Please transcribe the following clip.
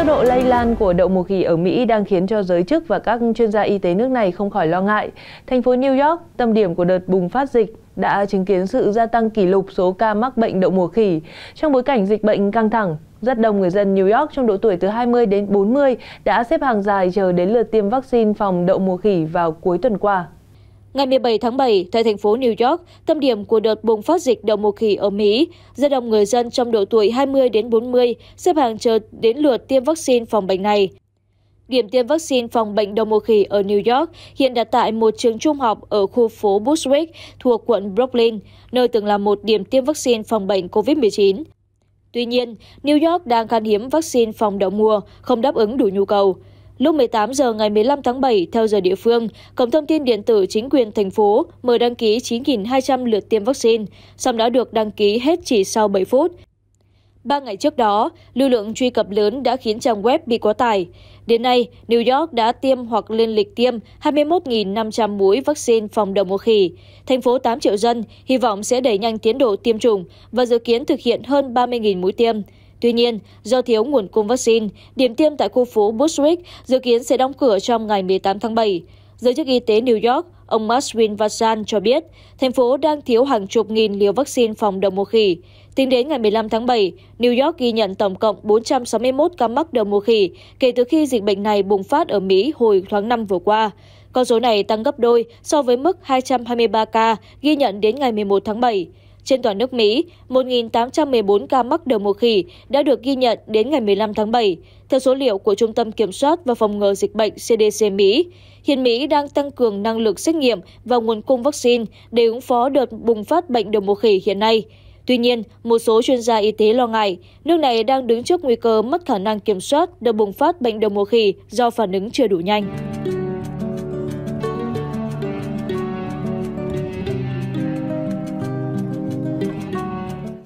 Tốc độ lây lan của đậu mùa khỉ ở Mỹ đang khiến cho giới chức và các chuyên gia y tế nước này không khỏi lo ngại. Thành phố New York, tâm điểm của đợt bùng phát dịch, đã chứng kiến sự gia tăng kỷ lục số ca mắc bệnh đậu mùa khỉ trong bối cảnh dịch bệnh căng thẳng. Rất đông người dân New York trong độ tuổi từ 20 đến 40 đã xếp hàng dài chờ đến lượt tiêm vaccine phòng đậu mùa khỉ vào cuối tuần qua. Ngày 17 tháng 7, tại thành phố New York, tâm điểm của đợt bùng phát dịch đậu mùa khỉ ở Mỹ, rất đông người dân trong độ tuổi 20 đến 40 xếp hàng chờ đến lượt tiêm vaccine phòng bệnh này. Điểm tiêm vaccine phòng bệnh đậu mùa khỉ ở New York hiện đặt tại một trường trung học ở khu phố Bushwick thuộc quận Brooklyn, nơi từng là một điểm tiêm vaccine phòng bệnh COVID-19. Tuy nhiên, New York đang khan hiếm vaccine phòng đậu mùa, không đáp ứng đủ nhu cầu lúc 18 giờ ngày 15 tháng 7 theo giờ địa phương cổng thông tin điện tử chính quyền thành phố mở đăng ký 9.200 lượt tiêm vaccine xong đã được đăng ký hết chỉ sau 7 phút Ba ngày trước đó, lưu lượng truy cập lớn đã khiến trang web bị quá tải. Đến nay, New York đã tiêm hoặc lên lịch tiêm 21.500 mũi vaccine phòng đậu mùa khỉ. Thành phố 8 triệu dân hy vọng sẽ đẩy nhanh tiến độ tiêm chủng và dự kiến thực hiện hơn 30.000 mũi tiêm tuy nhiên do thiếu nguồn cung vaccine điểm tiêm tại khu phố bushwick dự kiến sẽ đóng cửa trong ngày 18 tháng 7. giới chức y tế new york ông maswin vasan cho biết thành phố đang thiếu hàng chục nghìn liều vaccine phòng đậu mùa khỉ tính đến ngày 15 tháng 7 new york ghi nhận tổng cộng 461 ca mắc đậu mùa khỉ kể từ khi dịch bệnh này bùng phát ở mỹ hồi tháng năm vừa qua con số này tăng gấp đôi so với mức 223 ca ghi nhận đến ngày 11 tháng 7 trên toàn nước Mỹ, 1.814 ca mắc đầu mùa khỉ đã được ghi nhận đến ngày 15 tháng 7, theo số liệu của Trung tâm Kiểm soát và Phòng ngừa Dịch bệnh CDC Mỹ. Hiện Mỹ đang tăng cường năng lực xét nghiệm và nguồn cung vaccine để ứng phó đợt bùng phát bệnh đầu mùa khỉ hiện nay. Tuy nhiên, một số chuyên gia y tế lo ngại nước này đang đứng trước nguy cơ mất khả năng kiểm soát đợt bùng phát bệnh đầu mùa khỉ do phản ứng chưa đủ nhanh.